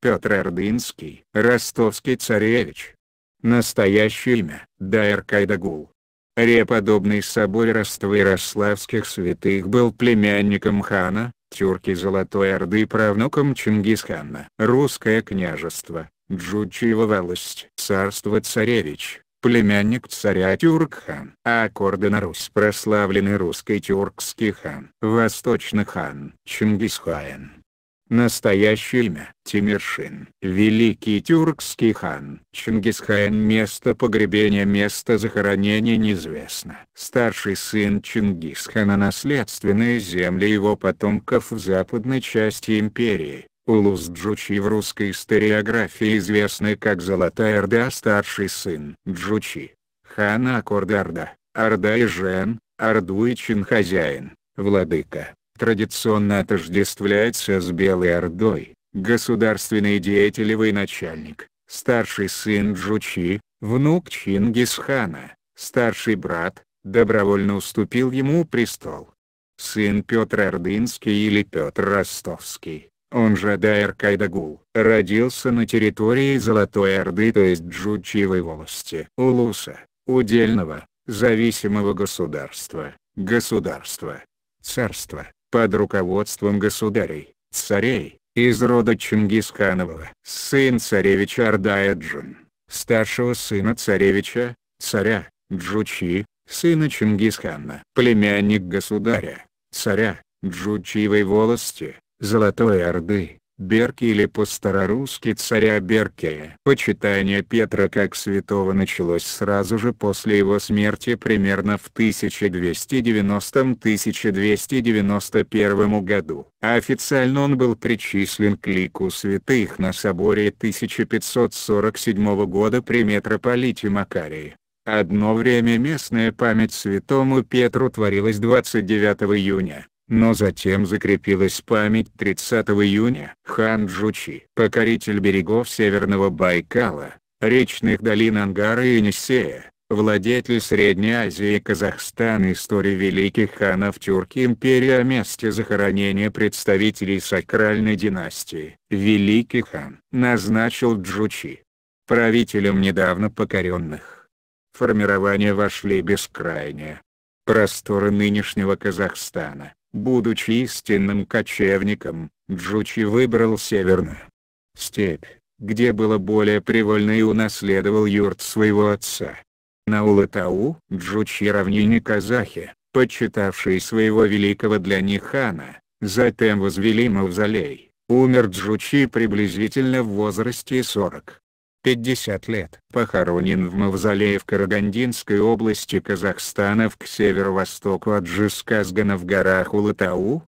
Петр Ордынский, ростовский царевич. Настоящее имя – Дайр Кайдагул. Реподобный собой Ростова Ярославских святых был племянником хана, тюрки Золотой Орды правнуком Чингисхана. Русское княжество, Джучиева волость, царство царевич, племянник царя Тюркхан. А аккорды на Русь прославленный русский тюркский хан, восточный хан, Чингисхан. Настоящее имя Тимиршин. Великий тюркский хан. Чингисхан место погребения место захоронения неизвестно. Старший сын Чингисхана наследственные земли его потомков в западной части империи. Улус Джучи в русской историографии известны как Золотая Орда старший сын Джучи. хана Аккорд Орда, Орда и Жен, Орду и Чин хозяин, владыка традиционно отождествляется с Белой Ордой, государственный деятель и военачальник, старший сын Джучи, внук Чингисхана, старший брат, добровольно уступил ему престол. Сын Петр Ордынский или Петр Ростовский, он же Дайр Кайдагул, родился на территории Золотой Орды, то есть Джучьевой волости, Улуса, удельного, зависимого государства, государства, царства под руководством государей, царей, из рода Чингисханового. Сын царевича Ардаэджин, старшего сына царевича, царя, Джучи, сына Чингисхана. Племянник государя, царя, Джучиевой волости, Золотой Орды. Берки или по-старорусски царя Беркея. Почитание Петра как святого началось сразу же после его смерти примерно в 1290-1291 году. А официально он был причислен к лику святых на соборе 1547 года при митрополите Макарии. Одно время местная память святому Петру творилась 29 июня но затем закрепилась память 30 июня. Хан Джучи, покоритель берегов Северного Байкала, речных долин Ангары и Енисея, владетель Средней Азии и Казахстана истории великих ханов Тюрки империи о месте захоронения представителей сакральной династии. Великий хан назначил Джучи правителем недавно покоренных. В формирование вошли бескрайние просторы нынешнего Казахстана, Будучи истинным кочевником, Джучи выбрал северную степь, где было более привольно и унаследовал юрт своего отца. На Улатау, Джучи равнине казахи, почитавшие своего великого для них хана, затем возвели мавзолей, умер Джучи приблизительно в возрасте 40 50 лет. Похоронен в мавзолее в Карагандинской области Казахстана в к северо-востоку от Жисказгана в горах Улатау,